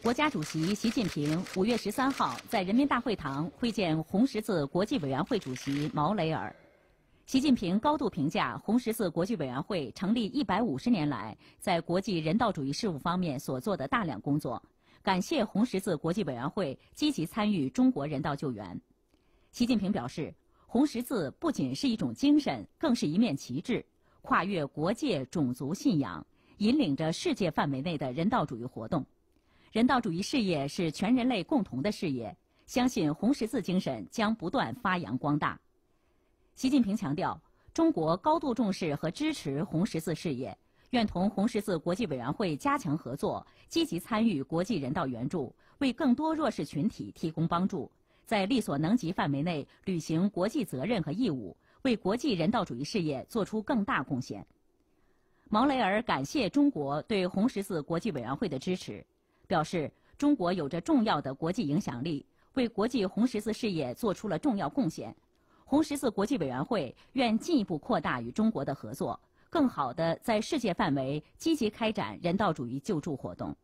国家主席习近平五月十三号在人民大会堂会见红十字国际委员会主席毛雷尔。习近平高度评价红十字国际委员会成立一百五十年来在国际人道主义事务方面所做的大量工作，感谢红十字国际委员会积极参与中国人道救援。习近平表示，红十字不仅是一种精神，更是一面旗帜，跨越国界、种族、信仰，引领着世界范围内的人道主义活动。人道主义事业是全人类共同的事业，相信红十字精神将不断发扬光大。习近平强调，中国高度重视和支持红十字事业，愿同红十字国际委员会加强合作，积极参与国际人道援助，为更多弱势群体提供帮助，在力所能及范围内履行国际责任和义务，为国际人道主义事业做出更大贡献。毛雷尔感谢中国对红十字国际委员会的支持。表示，中国有着重要的国际影响力，为国际红十字事业做出了重要贡献。红十字国际委员会愿进一步扩大与中国的合作，更好地在世界范围积极开展人道主义救助活动。